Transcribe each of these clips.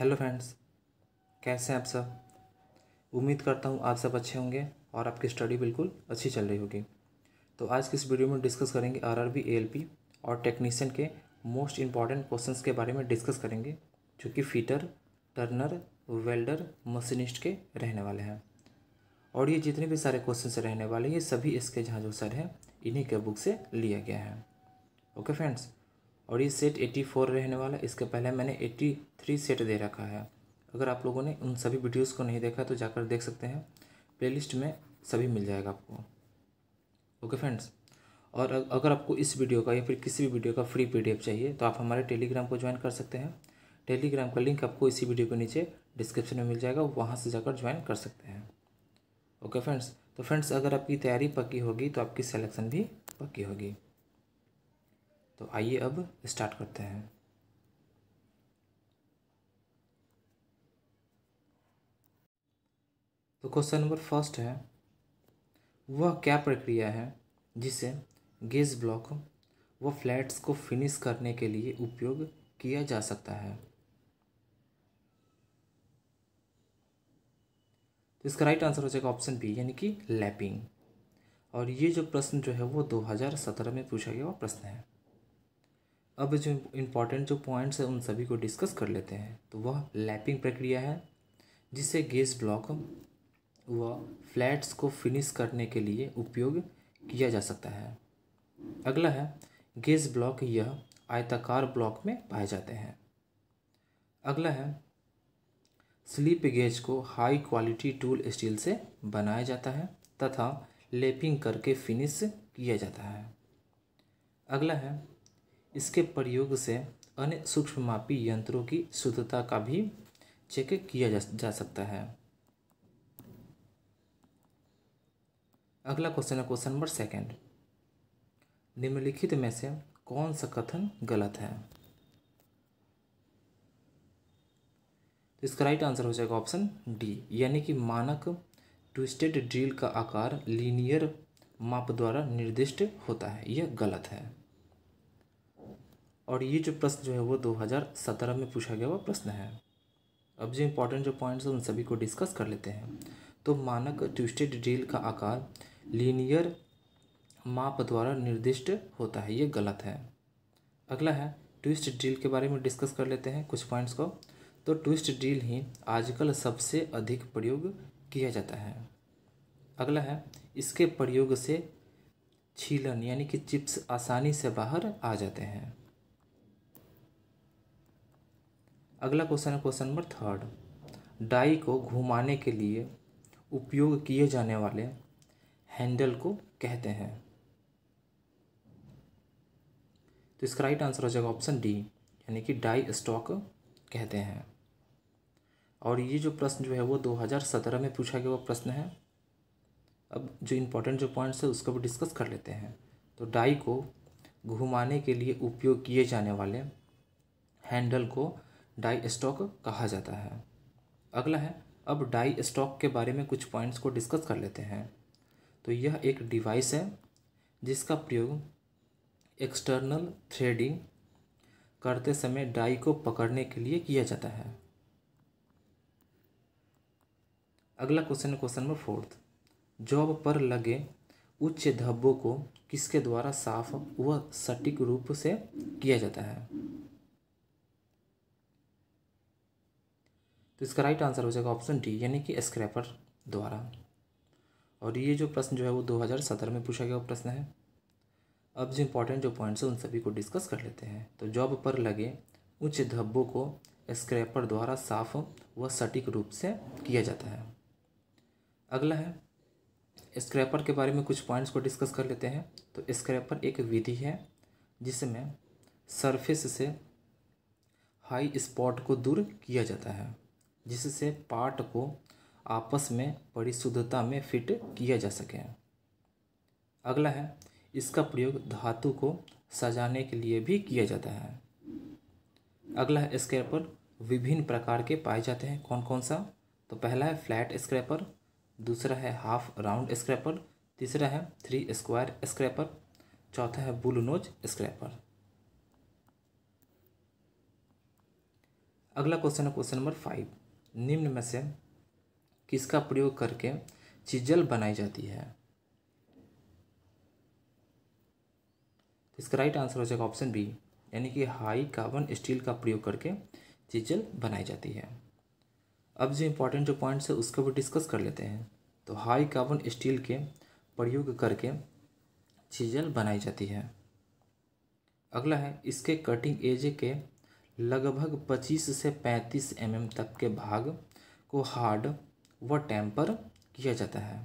hello friends कैसे हैं आप सब उम्मीद करता हूँ आप सब अच्छे होंगे और आपकी स्टडी बिल्कुल अच्छी चल रही होगी तो आज की इस वीडियो में डिस्कस करेंगे R R B L P और टेक्नीशियन के मोस्ट इंपॉर्टेंट क्वेश्चंस के बारे में डिस्कस करेंगे जो कि फीटर टर्नर वेल्डर मशीनिस्ट के रहने वाले हैं और ये जितने भी सारे क्वेश्चन रहने वाले ये सभी इसके जहाँ जो सर हैं इन्हीं के बुक से लिया गया है ओके फ्रेंड्स और ये सेट एट्टी फोर रहने वाला है इसके पहले मैंने एट्टी थ्री सेट दे रखा है अगर आप लोगों ने उन सभी वीडियोस को नहीं देखा तो जाकर देख सकते हैं प्लेलिस्ट में सभी मिल जाएगा आपको ओके फ्रेंड्स और अगर आपको इस वीडियो का या फिर किसी भी वीडियो का फ्री पी चाहिए तो आप हमारे टेलीग्राम को ज्वाइन कर सकते हैं टेलीग्राम का लिंक आपको इसी वीडियो के नीचे डिस्क्रिप्शन में मिल जाएगा वहाँ से जाकर ज्वाइन कर सकते हैं ओके फ्रेंड्स तो फ्रेंड्स अगर आपकी तैयारी पक्की होगी तो आपकी सिलेक्शन भी पक्की होगी तो आइए अब स्टार्ट करते हैं तो क्वेश्चन नंबर फर्स्ट है वह क्या प्रक्रिया है जिसे गेज ब्लॉक व फ्लैट्स को फिनिश करने के लिए उपयोग किया जा सकता है तो इसका राइट आंसर हो जाएगा ऑप्शन बी यानी कि लैपिंग और ये जो प्रश्न जो है वो 2017 में पूछा गया हुआ प्रश्न है अब जो इम्पोर्टेंट जो पॉइंट्स हैं उन सभी को डिस्कस कर लेते हैं तो वह लैपिंग प्रक्रिया है जिससे गैस ब्लॉक व फ्लैट्स को फिनिश करने के लिए उपयोग किया जा सकता है अगला है गैस ब्लॉक यह आयताकार ब्लॉक में पाए जाते हैं अगला है स्लिप गेज को हाई क्वालिटी टूल स्टील से बनाया जाता है तथा लेपिंग करके फिनिश किया जाता है अगला है इसके प्रयोग से अन्य सूक्ष्ममापी यंत्रों की शुद्धता का भी चेक किया जा, सकता है अगला क्वेश्चन है क्वेश्चन नंबर सेकंड निम्नलिखित में से कौन सा कथन गलत है तो इसका राइट आंसर हो जाएगा ऑप्शन डी यानी कि मानक ट्विस्टेड ड्रिल का आकार लीनियर माप द्वारा निर्दिष्ट होता है यह गलत है और ये जो प्रश्न जो है वो 2017 में पूछा गया हुआ प्रश्न है अब जो इम्पोर्टेंट जो पॉइंट्स हैं उन सभी को डिस्कस कर लेते हैं तो मानक ट्विस्टेड डील का आकार लीनियर माप द्वारा निर्दिष्ट होता है ये गलत है अगला है ट्विस्ट ड्रिल के बारे में डिस्कस कर लेते हैं कुछ पॉइंट्स को तो ट्विस्ट ड्रिल ही आजकल सबसे अधिक प्रयोग किया जाता है अगला है इसके प्रयोग से छीलन यानी कि चिप्स आसानी से बाहर आ जाते हैं अगला क्वेश्चन है क्वेश्चन नंबर थर्ड डाई को घुमाने के लिए उपयोग किए जाने वाले हैंडल को कहते हैं तो इसका राइट आंसर हो जाएगा ऑप्शन डी यानी कि डाई स्टॉक कहते हैं और ये जो प्रश्न जो है वो 2017 में पूछा गया वो प्रश्न है अब जो इम्पोर्टेंट जो पॉइंट्स है उसको भी डिस्कस कर लेते हैं तो डाई को घुमाने के लिए उपयोग किए जाने वाले हैंडल को डाई स्टॉक कहा जाता है अगला है अब डाई स्टॉक के बारे में कुछ पॉइंट्स को डिस्कस कर लेते हैं तो यह एक डिवाइस है जिसका प्रयोग एक्सटर्नल थ्रेडिंग करते समय डाई को पकड़ने के लिए किया जाता है अगला क्वेश्चन है क्वेश्चन नंबर फोर्थ जॉब पर लगे उच्च धब्बों को किसके द्वारा साफ व सटीक रूप से किया जाता है तो इसका राइट आंसर हो जाएगा ऑप्शन डी यानी कि स्क्रैपर द्वारा और ये जो प्रश्न जो है वो 2017 में पूछा गया प्रश्न है अब जो इम्पोर्टेंट जो पॉइंट्स हैं उन सभी को डिस्कस कर लेते हैं तो जॉब पर लगे उच्च धब्बों को स्क्रैपर द्वारा साफ व सटीक रूप से किया जाता है अगला है स्क्रैपर के बारे में कुछ पॉइंट्स को डिस्कस कर लेते हैं तो स्क्रैपर एक विधि है जिसमें सरफेस से हाई स्पॉट को दूर किया जाता है जिससे पार्ट को आपस में बड़ी शुद्धता में फिट किया जा सके अगला है इसका प्रयोग धातु को सजाने के लिए भी किया जाता है अगला है स्क्रैपर विभिन्न प्रकार के पाए जाते हैं कौन कौन सा तो पहला है फ्लैट स्क्रैपर दूसरा है हाफ राउंड स्क्रैपर तीसरा है थ्री स्क्वायर स्क्रैपर चौथा है बुल नोज स्क्रैपर अगला क्वेश्चन है क्वेश्चन नंबर फाइव निम्न में से किसका प्रयोग करके चिजल बनाई जाती है इसका राइट आंसर हो जाएगा ऑप्शन बी यानी कि हाई कार्बन स्टील का प्रयोग करके चिजल बनाई जाती है अब जो इम्पोर्टेंट जो पॉइंट्स है उसको भी डिस्कस कर लेते हैं तो हाई कार्बन स्टील के प्रयोग करके चिजल बनाई जाती है अगला है इसके कटिंग एज के लगभग 25 से 35 एम mm तक के भाग को हार्ड व टेम्पर किया जाता है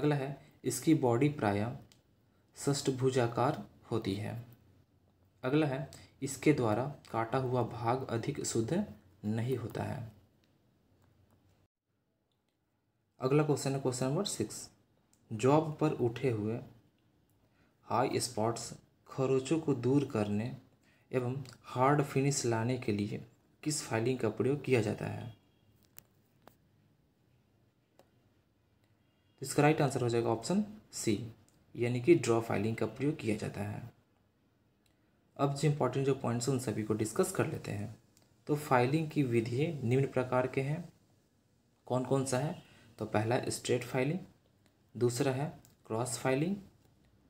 अगला है इसकी बॉडी प्राय षष्ठभुजाकार होती है अगला है इसके द्वारा काटा हुआ भाग अधिक शुद्ध नहीं होता है अगला क्वेश्चन है क्वेश्चन नंबर सिक्स जॉब पर उठे हुए हाई स्पॉट्स खरोचों को दूर करने एवं हार्ड फिनिश लाने के लिए किस फाइलिंग का प्रयोग किया जाता है तो इसका राइट आंसर हो जाएगा ऑप्शन सी यानी कि ड्रॉ फाइलिंग का प्रयोग किया जाता है अब जो इम्पोर्टेंट जो पॉइंट्स हैं उन सभी को डिस्कस कर लेते हैं तो फाइलिंग की विधि निम्न प्रकार के हैं कौन कौन सा है तो पहला स्ट्रेट फाइलिंग दूसरा है क्रॉस फाइलिंग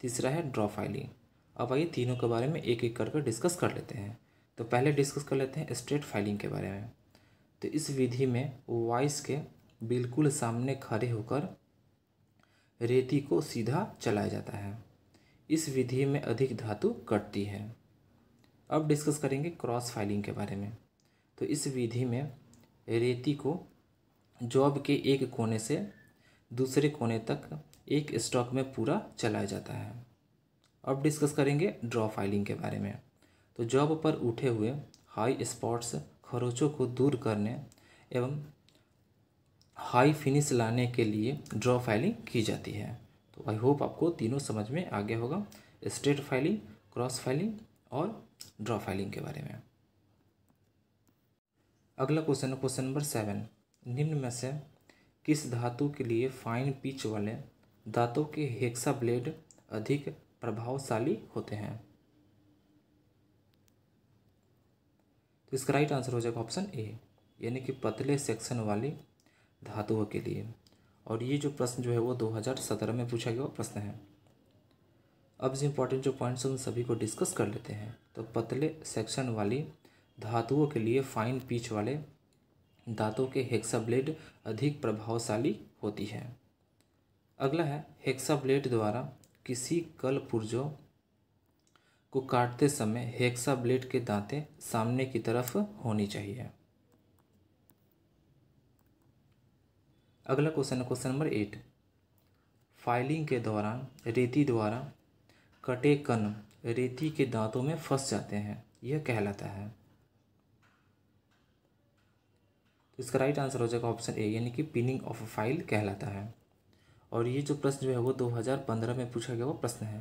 तीसरा है ड्रॉ फाइलिंग अब आइए तीनों के बारे में एक एक करके कर डिस्कस कर लेते हैं तो पहले डिस्कस कर लेते हैं स्ट्रेट फाइलिंग के बारे में तो इस विधि में वॉइस के बिल्कुल सामने खड़े होकर रेती को सीधा चलाया जाता है इस विधि में अधिक धातु कटती है अब डिस्कस करेंगे क्रॉस फाइलिंग के बारे में तो इस विधि में रेती को जॉब के एक कोने से दूसरे कोने तक एक स्टॉक में पूरा चलाया जाता है अब डिस्कस करेंगे ड्रॉ फाइलिंग के बारे में तो जॉब पर उठे हुए हाई स्पॉट्स खरोचों को दूर करने एवं हाई फिनिश लाने के लिए ड्रॉ फाइलिंग की जाती है तो आई होप आपको तीनों समझ में आ गया होगा स्ट्रेट फाइलिंग क्रॉस फाइलिंग और ड्रॉ फाइलिंग के बारे में अगला क्वेश्चन है क्वेश्चन नंबर सेवन निम्न में से किस धातु के लिए फाइन पिच वाले दांतों के हेक्सा ब्लेड अधिक प्रभावशाली होते हैं तो इसका राइट आंसर हो जाएगा ऑप्शन ए यानी कि पतले सेक्शन वाली धातुओं के लिए और ये जो प्रश्न जो है वो 2017 में पूछा गया प्रश्न है अब जो इम्पोर्टेंट जो पॉइंट्स हैं उन सभी को डिस्कस कर लेते हैं तो पतले सेक्शन वाली धातुओं के लिए फाइन पीच वाले दांतों के हेक्सा ब्लेड अधिक प्रभावशाली होती है अगला है हेक्सा ब्लेड द्वारा किसी कल पुर्जों को काटते समय हेक्सा ब्लेड के दांते सामने की तरफ होनी चाहिए अगला क्वेश्चन है क्वेश्चन नंबर एट फाइलिंग के दौरान रेती द्वारा कटे कन रेती के दांतों में फंस जाते हैं यह कहलाता है तो इसका राइट आंसर हो जाएगा ऑप्शन ए यानी कि पिनिंग ऑफ फाइल कहलाता है और ये जो प्रश्न जो है वो 2015 में पूछा गया वो प्रश्न है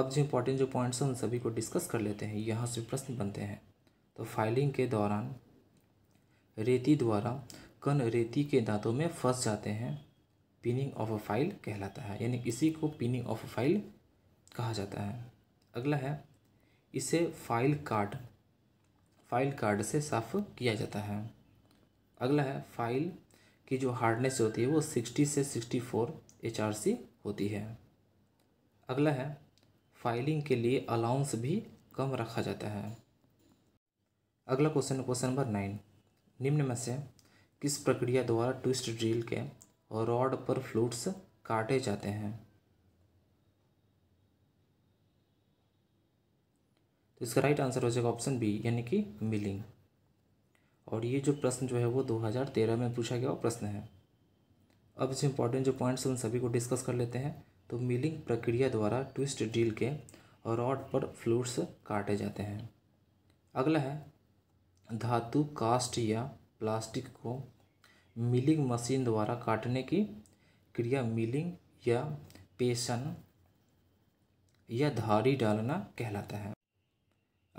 अब जो इम्पोर्टेंट जो पॉइंट्स हैं उन सभी को डिस्कस कर लेते हैं यहाँ से प्रश्न बनते हैं तो फाइलिंग के दौरान रेती द्वारा कण रेती के दांतों में फंस जाते हैं पिनिंग ऑफ अ फाइल कहलाता है यानी इसी को पिनिंग ऑफ अ फाइल कहा जाता है अगला है इसे फाइल कार्ड फाइल कार्ड से साफ किया जाता है अगला है फाइल की जो हार्डनेस होती है वो सिक्सटी से sixty four H R C होती है अगला है फाइलिंग के लिए अलाउंस भी कम रखा जाता है अगला क्वेश्चन क्वेश्चन नंबर नाइन निम्न में से किस प्रक्रिया द्वारा ट्विस्ट ड्रिल के रॉड पर फ्लूट्स काटे जाते हैं तो इसका राइट आंसर हो जाएगा ऑप्शन बी यानी कि मिलिंग और ये जो प्रश्न जो है वो 2013 में पूछा गया प्रश्न है अब इसमें इंपॉर्टेंट जो पॉइंट्स उन सभी को डिस्कस कर लेते हैं तो मिलिंग प्रक्रिया द्वारा ट्विस्ट डील के रॉड पर फ्लूट्स काटे जाते हैं अगला है धातु कास्ट या प्लास्टिक को मिलिंग मशीन द्वारा काटने की क्रिया मिलिंग या पेशन या धारी डालना कहलाता है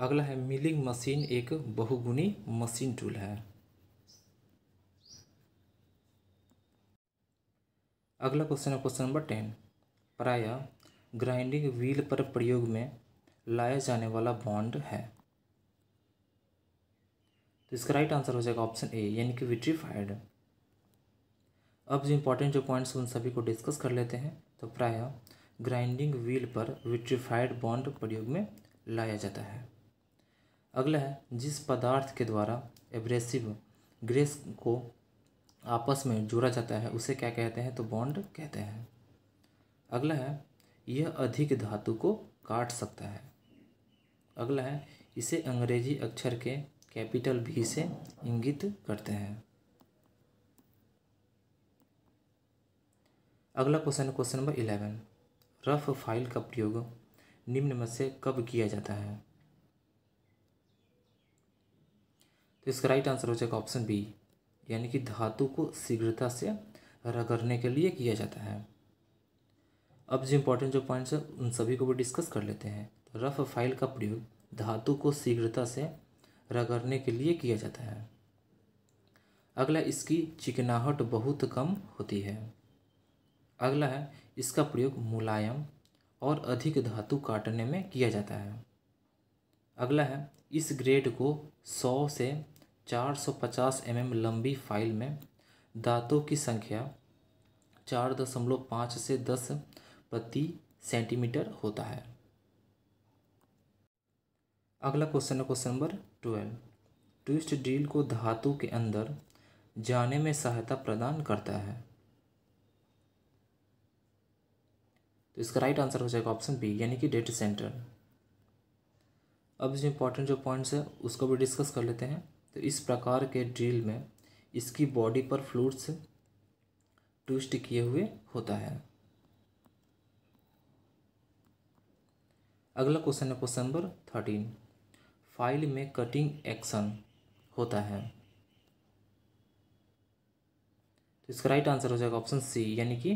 अगला है मिलिंग मशीन एक बहुगुणी मशीन टूल है अगला क्वेश्चन है क्वेश्चन नंबर टेन प्राय ग्राइंडिंग व्हील पर प्रयोग में लाया जाने वाला बॉन्ड है तो इसका राइट आंसर हो जाएगा ऑप्शन ए यानी कि विट्रीफाइड अब जो इम्पोर्टेंट जो पॉइंट्स उन सभी को डिस्कस कर लेते हैं तो प्राय ग्राइंडिंग व्हील पर विट्रीफाइड बॉन्ड प्रयोग में लाया जाता है अगला है जिस पदार्थ के द्वारा एब्रेसिव ग्रेस को आपस में जोड़ा जाता है उसे क्या कहते हैं तो बॉन्ड कहते हैं अगला है यह अधिक धातु को काट सकता है अगला है इसे अंग्रेजी अक्षर के कैपिटल भी से इंगित करते हैं अगला क्वेश्चन है question number eleven rough file का प्रयोग निम्न में से कब किया जाता है तो इसका राइट आंसर हो जाएगा ऑप्शन बी यानी कि धातु को शीघ्रता से रगड़ने के लिए किया जाता है अब जो इम्पोर्टेंट जो पॉइंट्स हैं उन सभी को भी डिस्कस कर लेते हैं तो रफ फाइल का प्रयोग धातु को शीघ्रता से रगड़ने के लिए किया जाता है अगला इसकी चिकनाहट बहुत कम होती है अगला है इसका प्रयोग मुलायम और अधिक धातु काटने में किया जाता है अगला है इस ग्रेड को सौ से 450 एमएम mm लंबी फाइल में दांतों की संख्या चार दशमलव पाँच से दस प्रति सेंटीमीटर होता है अगला क्वेश्चन है question number twelve twist drill को धातु के अंदर जाने में सहायता प्रदान करता है तो इसका राइट आंसर हो जाएगा ऑप्शन बी यानी कि डेटा सेंटर अब जो इंपॉर्टेंट जो पॉइंट्स है उसको भी डिस्कस कर लेते हैं तो इस प्रकार के ड्रिल में इसकी बॉडी पर फ्लूड्स ट्विस्ट किए हुए होता है अगला क्वेश्चन है क्वेश्चन नंबर थर्टीन फाइल में कटिंग एक्शन होता है तो इसका राइट आंसर हो जाएगा ऑप्शन सी यानी कि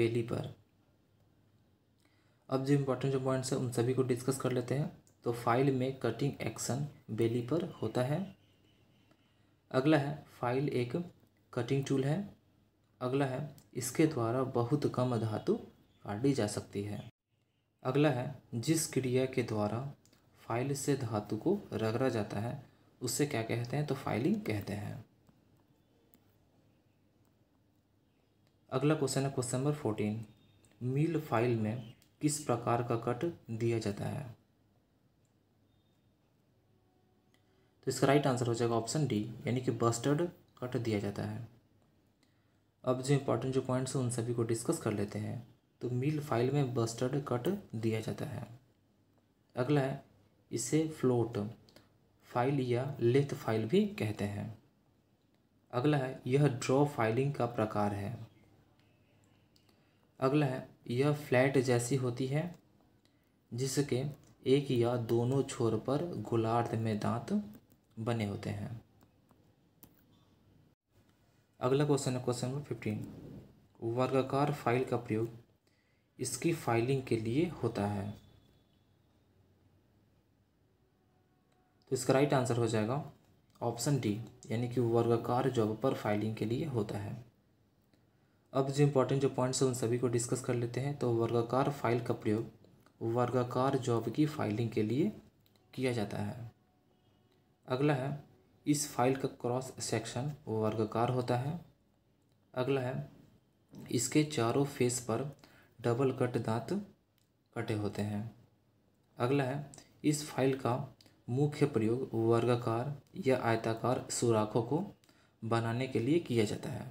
बेली पर अब जो इम्पोर्टेंट जो पॉइंट्स हैं उन सभी को डिस्कस कर लेते हैं तो फाइल में कटिंग एक्शन बेली पर होता है अगला है फाइल एक कटिंग टूल है अगला है इसके द्वारा बहुत कम धातु काटी जा सकती है अगला है जिस क्रिया के द्वारा फाइल से धातु को रगड़ा जाता है उससे क्या कहते हैं तो फाइलिंग कहते हैं अगला क्वेश्चन है question number fourteen mill file में किस प्रकार का कट दिया जाता है तो इसका राइट आंसर हो जाएगा ऑप्शन डी यानी कि बस्टर्ड कट दिया जाता है अब जो इम्पोर्टेंट जो पॉइंट्स हैं उन सभी को डिस्कस कर लेते हैं तो मील फाइल में बस्टर्ड कट दिया जाता है अगला है इसे फ्लोट फाइल या लेथ फाइल भी कहते हैं अगला है यह ड्रॉ फाइलिंग का प्रकार है अगला है यह फ्लैट जैसी होती है जिसके एक या दोनों छोर पर गोलार्ध में दांत बने होते हैं अगला क्वेश्चन है क्वेश्चन नंबर फिफ्टीन वर्गाकार फाइल का प्रयोग इसकी फाइलिंग के लिए होता है तो इसका राइट आंसर हो जाएगा ऑप्शन डी यानी कि वर्गाकार जॉब पर फाइलिंग के लिए होता है अब जो इम्पोर्टेंट जो पॉइंट्स हैं उन सभी को डिस्कस कर लेते हैं तो वर्गाकार फाइल का प्रयोग वर्गाकार जॉब की फाइलिंग के लिए किया जाता है अगला है इस फाइल का क्रॉस सेक्शन वर्गाकार होता है अगला है इसके चारों फेस पर डबल कट दांत कटे होते हैं अगला है इस फाइल का मुख्य प्रयोग वर्गाकार या आयताकार सुराखों को बनाने के लिए किया जाता है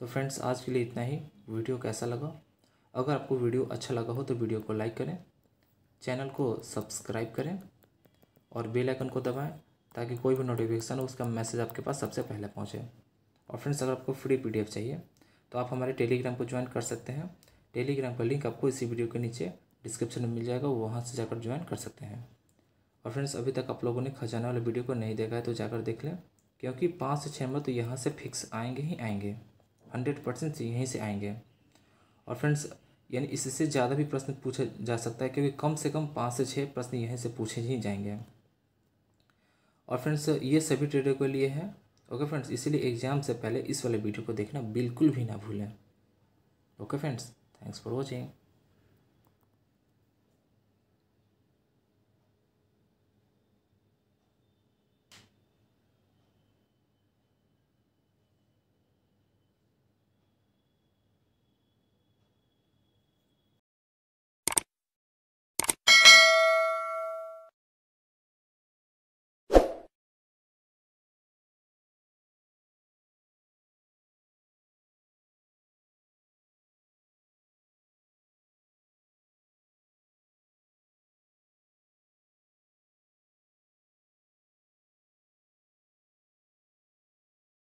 तो फ्रेंड्स आज के लिए इतना ही वीडियो कैसा लगा अगर आपको वीडियो अच्छा लगा हो तो वीडियो को लाइक करें चैनल को सब्सक्राइब करें और बेल आइकन को दबाएं ताकि कोई भी नोटिफिकेशन हो उसका मैसेज आपके पास सबसे पहले पहुंचे और फ्रेंड्स अगर आपको फ्री पीडीएफ चाहिए तो आप हमारे टेलीग्राम को ज्वाइन कर सकते हैं टेलीग्राम का लिंक आपको इसी वीडियो के नीचे डिस्क्रिप्शन में मिल जाएगा वहाँ से जाकर ज्वाइन कर सकते हैं और फ्रेंड्स अभी तक आप लोगों ने खजाना वाले वीडियो को नहीं देखा है तो जाकर देख लें क्योंकि पाँच से छः में तो यहाँ से फिक्स आएंगे ही आएंगे हंड्रेड परसेंट यहीं से आएंगे और फ्रेंड्स यानी इससे ज़्यादा भी प्रश्न पूछा जा सकता है क्योंकि कम से कम पाँच से छः प्रश्न यहीं से पूछे ही जाएंगे और फ्रेंड्स ये सभी ट्रेडर के लिए है ओके फ्रेंड्स इसीलिए एग्जाम से पहले इस वाले वीडियो को देखना बिल्कुल भी ना भूलें okay friends thanks for watching